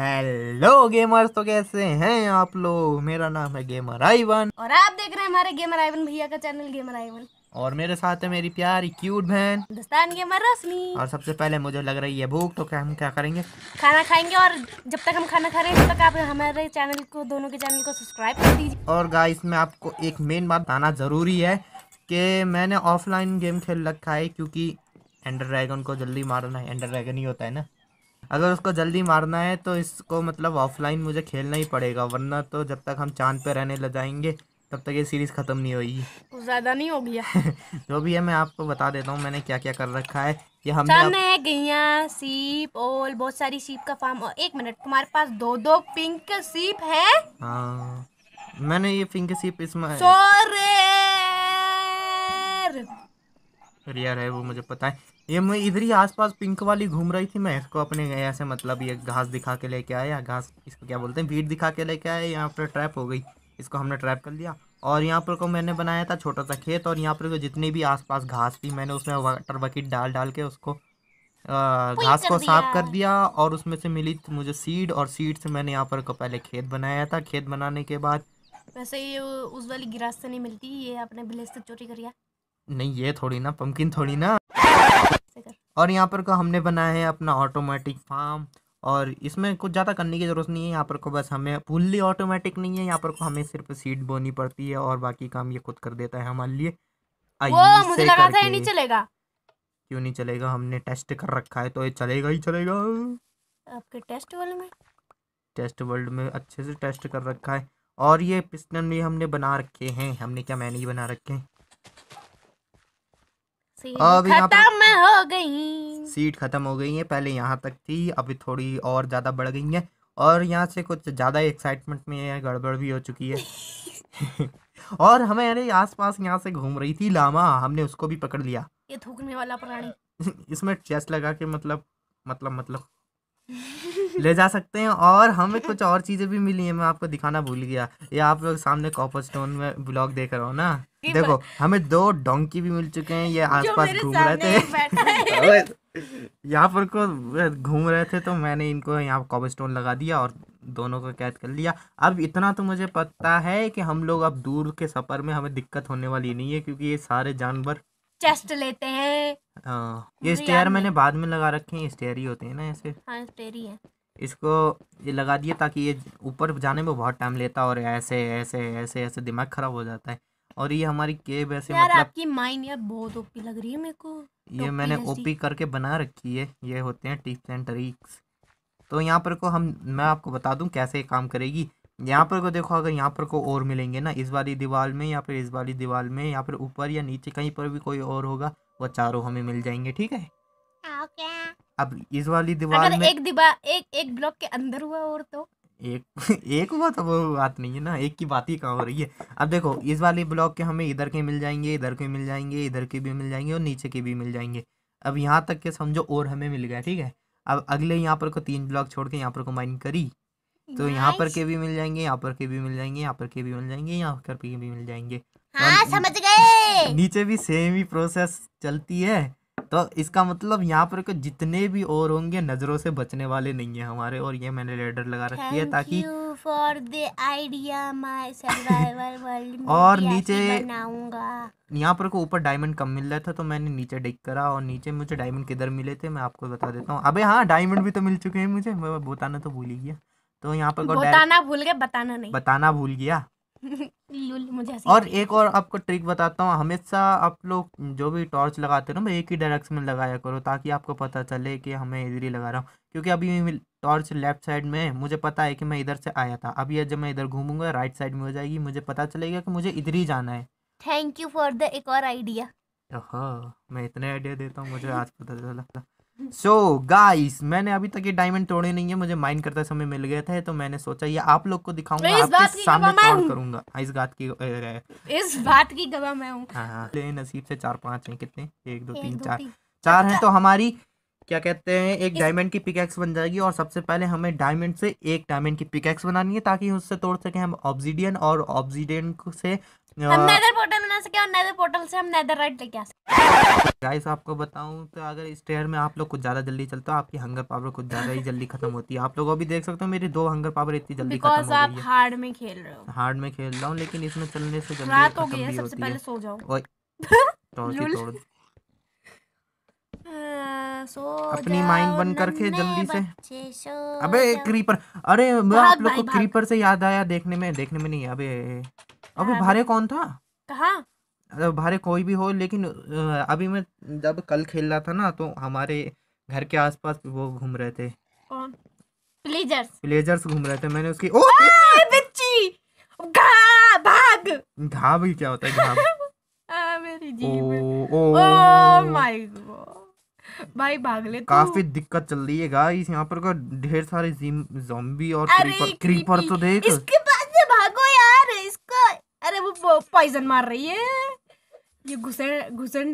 Hello gamers तो कैसे हैं आप लोग मेरा नाम है गेमर आईवन और आप देख रहे हैं हमारे गेमर आईवन भैया का चैनल गेमर आईवन और मेरे साथ है मेरी प्यारी क्यूट बहन हिंदुस्तान गेमर रोशनी और सबसे पहले मुझे लग रही है भूख तो क्या हम क्या करेंगे खाना खाएंगे और जब तक हम खाना खा रहे हैं तब तक आप हमारे चैनल को दोनों के चैनल को सब्सक्राइब कर दीजिए और गाइस मैं आपको एक मेन बात बताना जरूरी है कि मैंने ऑफलाइन गेम खेल रखा है क्योंकि एंडर ड्रैगन को जल्दी मारना है एंडर ड्रैगन ही होता है ना अगर उसको जल्दी मारना है तो इसको मतलब ऑफलाइन मुझे खेलना ही पड़ेगा वरना तो जब तक हम चांद पे रहने लग जाएंगे तब तक ये सीरीज़ ख़त्म नहीं होगी ज़्यादा नहीं हो गया जो भी है मैं आपको बता देता हूँ मैंने क्या क्या कर रखा है ये हम सामने आप... गैया सीप और बहुत सारी सीप का फार्म और एक मिनट तुम्हारे पास दो दो पिंक सीप है आ, हाँ, मैंने ये पिंक सीप इसमें रेयर है वो मुझे पता है ये मैं इधर ही आसपास पिंक वाली घूम रही थी मैं इसको अपने ऐसे मतलब ये घास दिखा के लेके आया या घास इसको क्या बोलते हैं बीट दिखा के लेके आया यहाँ पर ट्रैप हो गई इसको हमने ट्रैप कर लिया और यहाँ पर को मैंने बनाया था छोटा सा खेत और यहाँ पर को जितनी भी आसपास घास थी मैंने उसमें वाटर बकेट डाल डाल के उसको घास को साफ कर दिया और उसमें से मिली मुझे सीड और सीड से मैंने यहाँ पर को पहले खेत बनाया था खेत बनाने के बाद वैसे ये उस वाली गिरास से नहीं मिलती ये आपने विलेज से चोरी करिया नहीं ये थोड़ी ना पंकिन थोड़ी ना और यहाँ पर को हमने बनाया है अपना ऑटोमेटिक फार्म और इसमें कुछ ज़्यादा करने की ज़रूरत नहीं है यहाँ पर को बस हमें फुल्ली ऑटोमेटिक नहीं है यहाँ पर को हमें सिर्फ सीट बोनी पड़ती है और बाकी काम ये खुद कर देता है हमारे लिए मुझे लगा था ये नहीं चलेगा क्यों नहीं चलेगा हमने टेस्ट कर रखा है तो ये चलेगा ही चलेगा आपके टेस्ट वर्ल्ड में टेस्ट वर्ल्ड में अच्छे से टेस्ट कर रखा है और ये पिस्टन भी हमने बना रखे हैं हमने क्या मैंने ही बना रखे हैं अब खत्म हो गई सीट खत्म हो गई है पहले यहाँ तक थी अभी थोड़ी और ज़्यादा बढ़ गई है और यहाँ से कुछ ज़्यादा एक्साइटमेंट में गड़बड़ भी हो चुकी है और हमें अरे आसपास यहाँ से घूम रही थी लामा हमने उसको भी पकड़ लिया ये थूकने वाला प्राणी इसमें चेस लगा के मतलब मतलब मतलब ले जा सकते हैं और हमें कुछ और चीज़ें भी मिली है मैं आपको दिखाना भूल गया ये आप लोग सामने कॉपर स्टोन में ब्लॉग देख रहे हो ना देखो हमें दो डोंकी भी मिल चुके हैं ये आसपास घूम रहे थे यहाँ पर को घूम रहे थे तो मैंने इनको यहाँ कॉब स्टोन लगा दिया और दोनों को कैद कर लिया अब इतना तो मुझे पता है कि हम लोग अब दूर के सफर में हमें दिक्कत होने वाली नहीं है क्योंकि ये सारे जानवर चेस्ट लेते हैं आ, हाँ, ये स्टेयर मैंने बाद में लगा रखे हैं स्टेयर ही होते हैं ना ऐसे हाँ स्टेयर ही है इसको ये लगा दिए ताकि ये ऊपर जाने में बहुत टाइम लेता और ऐसे ऐसे ऐसे ऐसे दिमाग खराब हो जाता है और ये हमारी केब ऐसे यार मतलब आपकी माइंड यार बहुत ओपी लग रही है मेरे को ये मैंने ओपी करके बना रखी है ये होते हैं टिप्स एंड ट्रिक्स तो यहाँ पर को हम मैं आपको बता दूँ कैसे काम करेगी यहाँ पर को देखो अगर यहाँ पर को और मिलेंगे ना इस वाली दीवार में या फिर इस वाली दीवार में या फिर ऊपर या नीचे कहीं पर भी कोई और होगा वो चारों हमें मिल जाएंगे ठीक है अब इस वाली दीवार में एक दीवार एक एक ब्लॉक के अंदर हुआ और तो एक एक हुआ तो वो बात नहीं है ना एक की बात ही कहाँ हो रही है अब देखो इस वाले ब्लॉक के हमें इधर के मिल जाएंगे इधर के मिल जाएंगे इधर के भी मिल जाएंगे और नीचे के भी मिल जाएंगे अब यहाँ तक के समझो और हमें मिल गया ठीक है अब अगले यहाँ पर को तीन ब्लॉक छोड़ के यहाँ पर कंबाइन करी तो यहाँ पर के भी मिल जाएंगे यहाँ पर के भी मिल जाएंगे यहाँ पर के भी मिल जाएंगे यहाँ पर के भी मिल जाएंगे हाँ, तो समझ गए नीचे भी सेम ही प्रोसेस चलती है तो इसका मतलब यहाँ पर के जितने भी और होंगे नज़रों से बचने वाले नहीं है हमारे और ये मैंने लेडर लगा रखी है ताकि for the idea survival world और नीचे यहाँ पर को ऊपर डायमंड कम मिल रहा था तो मैंने नीचे डिक करा और नीचे मुझे डायमंड किधर मिले थे मैं आपको बता देता हूँ अबे हाँ डायमंड भी तो मिल चुके हैं मुझे मैं बताना तो भूल ही गया तो यहाँ पर बताना भूल गया बताना नहीं बताना भूल गया मुझे और एक और आपको ट्रिक बताता हूँ हमेशा आप लोग जो भी टॉर्च लगाते हो ना एक ही डायरेक्शन में लगाया करो ताकि आपको पता चले कि हमें हाँ, इधर ही लगा रहा हूँ क्योंकि अभी टॉर्च लेफ्ट साइड में मुझे पता है कि मैं इधर से आया था अभी जब मैं इधर घूमूंगा राइट साइड में हो जाएगी मुझे पता चलेगा कि मुझे इधर ही जाना है थैंक यू फॉर द एक और आइडिया मैं इतने आइडिया देता हूँ मुझे आज पता चला सो so, गाइस मैंने अभी तक ये डायमंड तोड़े नहीं है मुझे माइन करते समय मिल गए थे तो मैंने सोचा ये आप लोग को दिखाऊंगा आपके सामने कॉल करूंगा हाँ, इस बात की इस बात की गवाह मैं हूँ हाँ, हाँ। नसीब से चार पांच हैं कितने एक दो तीन चार चार हैं अच्छा। तो हमारी क्या कहते हैं एक डायमंड की पिकेक्स बन जाएगी और सबसे पहले हमें डायमंड से एक डायमंड की पिकेक्स बनानी है ताकि उससे तोड़ सके हम ऑब्जिडियन और ऑब्जिडियन से हम नेदर पोर्टल बना सके और नेदर पोर्टल से हम नेदर राइट लेके आ सकते गाइस आपको बताऊं तो अगर इस टेयर में आप लोग कुछ ज्यादा जल्दी चलते हो आपकी हंगर पावर कुछ ज्यादा ही जल्दी खत्म होती है आप लोग अभी देख सकते हो मेरी दो हंगर पावर इतनी जल्दी खत्म हो गई है बिकॉज़ आप हार्ड में खेल रहे हो हार्ड में खेल रहा हूं लेकिन इसमें चलने से जल्दी रात हो गई है सबसे पहले सो जाओ ओए तोड़ दो सो अपनी माइंड बंद करके जल्दी से अबे क्रीपर अरे आप लोग को क्रीपर से याद आया देखने में देखने में नहीं अबे अभी हाँ। भारे कौन था कहा भारे कोई भी हो लेकिन अभी मैं जब कल खेल रहा था ना तो हमारे घर के आसपास वो घूम रहे थे कौन प्लेजर्स प्लेजर्स घूम रहे थे मैंने उसकी ओ बच्ची भाग घा भी क्या होता है घा मेरी जीभ ओ माय गॉड भाई भाग ले काफी दिक्कत चल रही है गाइस यहाँ पर का ढेर सारे जॉम्बी और क्रीपर क्रीपर तो देख इसके वो पॉइजन मार रही है ये घुसन घुसन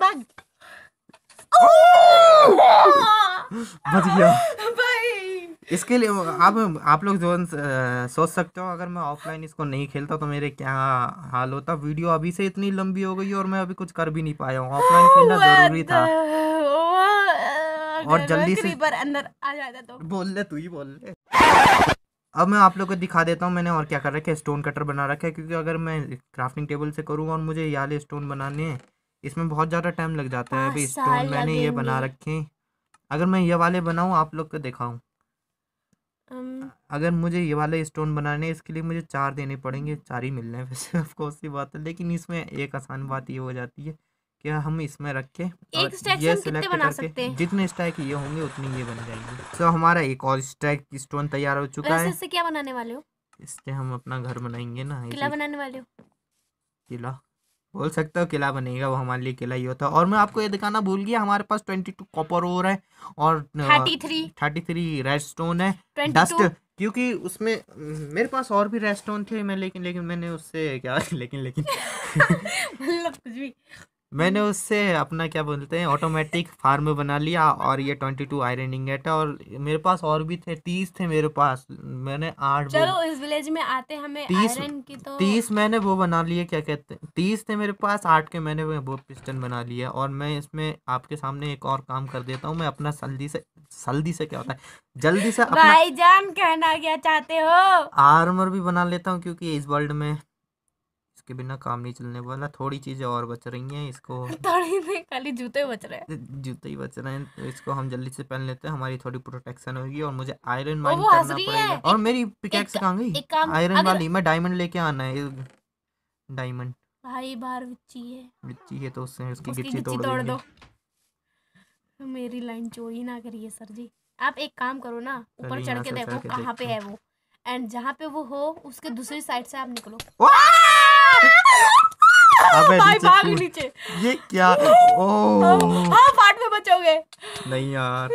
भाग बच गया भाई इसके लिए आप आप लोग जो सोच सकते हो अगर मैं ऑफलाइन इसको नहीं खेलता तो मेरे क्या हाल होता वीडियो अभी से इतनी लंबी हो गई और मैं अभी कुछ कर भी नहीं पाया हूँ ऑफलाइन खेलना जरूरी था और जल्दी से अंदर आ जाता तो बोल ले तू ही बोल ले अब मैं आप लोग को दिखा देता हूँ मैंने और क्या कर रखा है स्टोन कटर बना रखा है क्योंकि अगर मैं क्राफ्टिंग टेबल से करूँगा और मुझे याले स्टोन बनाने हैं इसमें बहुत ज़्यादा टाइम लग जाता है हाँ, अभी स्टोन मैंने ये बना रखे हैं अगर मैं ये वाले बनाऊँ आप लोग को दिखाऊँ अगर मुझे ये वाले स्टोन बनाने हैं इसके लिए मुझे चार देने पड़ेंगे चार ही मिलने हैं वैसे ऑफकोर्स सी बात है लेकिन इसमें एक आसान बात ये हो जाती है क्या हम इसमें रख के एक ये सिलेक्ट बना सकते हैं जितने स्टैक ये होंगे उतनी ये बन जाएंगे तो हमारा एक और स्टैक स्टोन तैयार हो चुका है इससे क्या बनाने वाले हो इससे हम अपना घर बनाएंगे ना किला बनाने वाले हो किला बोल सकते हो किला बनेगा वो हमारे लिए किला ही होता है और मैं आपको ये दिखाना भूल गया हमारे पास ट्वेंटी टू कॉपर ओर है और thirty three thirty three red stone है डस्ट क्योंकि उसमें हम्म, मेरे पास और भी रेड स्टोन थे मैं लेकिन लेकिन मैंने उससे क्या लेकिन लेकिन मतलब कुछ भी मैंने उससे अपना क्या बोलते हैं ऑटोमेटिक फार्म बना लिया और ये ट्वेंटी टू इंगेट है और मेरे पास और भी थे तीस थे मेरे पास मैंने आठ चलो इस विलेज में आते हमें तीस की तो तीस मैंने वो बना लिए क्या कहते हैं तीस थे मेरे पास आठ के मैंने वो पिस्टन बना लिया और मैं इसमें आपके सामने एक और काम कर देता हूँ मैं अपना सल्दी से सल्दी से क्या होता है जल्दी से भाई जान कहना क्या चाहते हो आर्मर भी बना लेता हूँ क्योंकि इस वर्ल्ड में इसके बिना काम नहीं चलने वाला थोड़ी चीज़ें और बच रही हैं इसको थोड़ी नहीं खाली जूते बच रहे हैं जूते ही बच रहे हैं तो इसको हम जल्दी से पहन लेते हैं हमारी थोड़ी प्रोटेक्शन होगी और मुझे आयरन माइन करना पड़ेगा और मेरी पिकेक्स कहाँ गई आयरन वाली मैं डायमंड लेके आना है डायमंड भाई बाहर बिच्ची है बिच्ची है तो उससे उसकी गिच्ची तोड़ दो मेरी लाइन चोरी ना करिए सर जी आप एक काम करो ना ऊपर चढ़ के देखो कहाँ पे है वो एंड जहाँ पे वो हो उसके दूसरी साइड से आप निकलो भाग नीचे ये क्या ओ हाँ फाट में बचोगे नहीं यार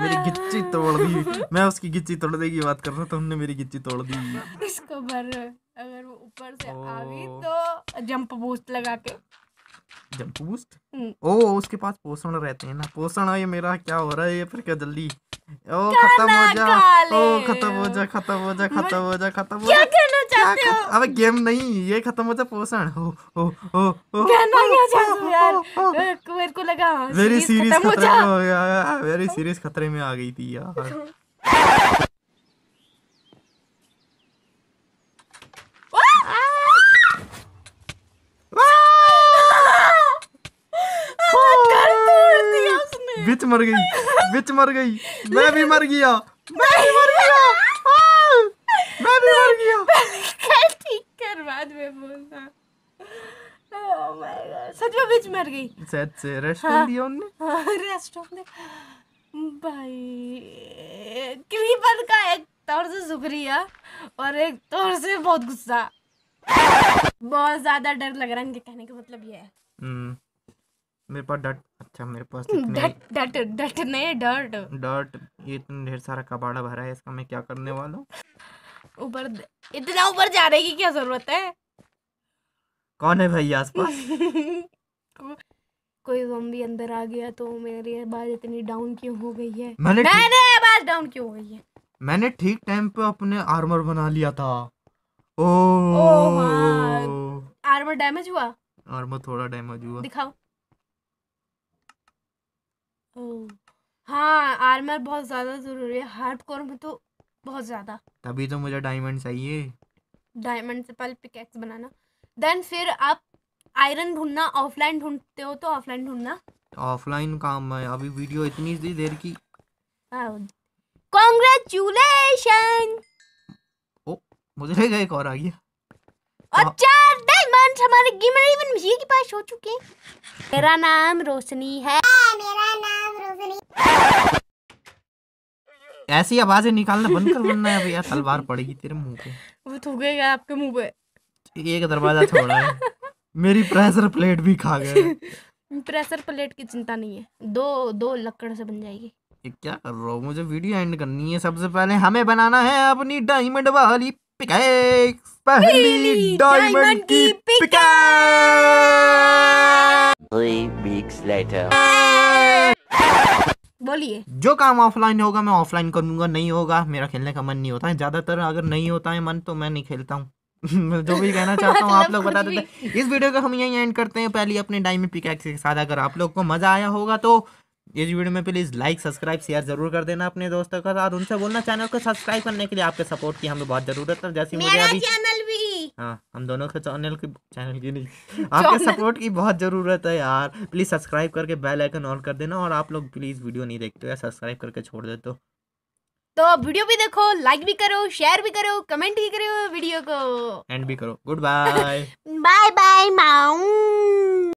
मेरी गिच्ची तोड़ दी मैं उसकी गिच्ची तोड़ने की बात कर रहा था तुमने मेरी गिच्ची तोड़ दी इसको भर अगर वो ऊपर से आ गई तो जंप बूस्ट लगा के जंप बूस्ट ओ उसके पास पोषण रहते हैं ना पोषण ये मेरा क्या हो रहा है ये फिर क्या जल्दी ओ खत्म हो जा ओ खत्म हो जा खत्म हो जा खत्म हो जा खत्म हो जा क्या कहना चाहते हो अबे गेम नहीं ये खत्म हो जा पोषण हो हो हो ओ कहना क्या चाहते हो यार मेरे को लगा वेरी सीरियस खतरे में हो गया वेरी सीरियस खतरे में आ गई थी यार बीच मर गई बिच मर गई मैं भी मर गया मैं भी मर गया मैं भी मर गया हाँ। ठीक कर बाद में बोलना oh सच में बिच मर गई सच से रेस्ट हाँ, दिया उनने रेस्ट हाँ, उनने भाई क्रीपर का एक तौर से शुक्रिया और एक तौर से बहुत गुस्सा बहुत ज्यादा डर लग रहा है इनके कहने का मतलब ये है हम्म। मेरे पास डट अच्छा मेरे पास हम्म, डट डट डट नहीं डट डट ये इतना ढेर सारा कबाड़ा भरा है इसका मैं क्या करने वाला हूँ ऊपर इतना ऊपर जाने की क्या जरूरत है कौन है भाई आसपास कोई जोम्बी अंदर आ गया तो मेरी आवाज इतनी डाउन क्यों हो गई है मैंने मैंने आवाज डाउन क्यों हो गई है मैंने ठीक टाइम पे अपने आर्मर बना लिया था ओ, ओ आर्मर डैमेज हुआ आर्मर थोड़ा डैमेज हुआ दिखाओ हाँ आर्मर बहुत ज़्यादा ज़रूरी है हार्ड कोर में तो बहुत ज़्यादा तभी तो मुझे डायमंड चाहिए डायमंड से पहले पिकेक्स बनाना देन फिर आप आयरन ढूंढना ऑफलाइन ढूंढते हो तो ऑफलाइन ढूंढना ऑफलाइन काम है अभी वीडियो इतनी सी देर की कांग्रेचुलेशन हाँ। ओ मुझे लगा एक और आ गया और हाँ। चार डायमंड हमारे गेमर इवन मशीन के पास हो चुके मेरा नाम रोशनी है मेरा नाम ऐसी आवाजें निकालना बंद कर वरना भैया तलवार पड़ेगी तेरे मुंह पे वो थूकेगा तो आपके मुंह पे एक दरवाजा थोड़ा है मेरी प्रेशर प्लेट भी खा गए प्रेशर प्लेट की चिंता नहीं है दो दो लकड़ से बन जाएगी क्या कर रहा हूँ मुझे वीडियो एंड करनी है सबसे पहले हमें बनाना है अपनी डायमंड वाली पिकैक्स पहली डायमंड की पिकैक्स Three वीक्स लेटर बोलिए जो काम ऑफलाइन होगा मैं ऑफलाइन करूंगा नहीं होगा मेरा खेलने का मन नहीं होता है ज्यादातर अगर नहीं होता है मन तो मैं नहीं खेलता हूँ जो भी कहना चाहता हूँ आप मतलब लोग बता देते इस वीडियो को हम यहीं एंड करते हैं पहले अपने डायमी पिकैक्स के साथ अगर आप लोग को मजा आया होगा तो इस वीडियो में प्लीज़ लाइक सब्सक्राइब शेयर जरूर कर देना अपने दोस्तों के साथ उनसे बोलना चैनल को सब्सक्राइब करने के लिए आपके सपोर्ट की हमें बहुत जरूरत है जैसे मुझे अभी हाँ हम दोनों के चैनल की चैनल की नहीं आपके सपोर्ट की बहुत ज़रूरत है यार प्लीज़ सब्सक्राइब करके बेल आइकन ऑन कर देना और आप लोग प्लीज़ वीडियो नहीं देखते हो सब्सक्राइब करके छोड़ देते हो तो वीडियो भी देखो लाइक भी करो शेयर भी करो कमेंट भी करो वीडियो को एंड भी करो गुड बाय बाय बाय माऊ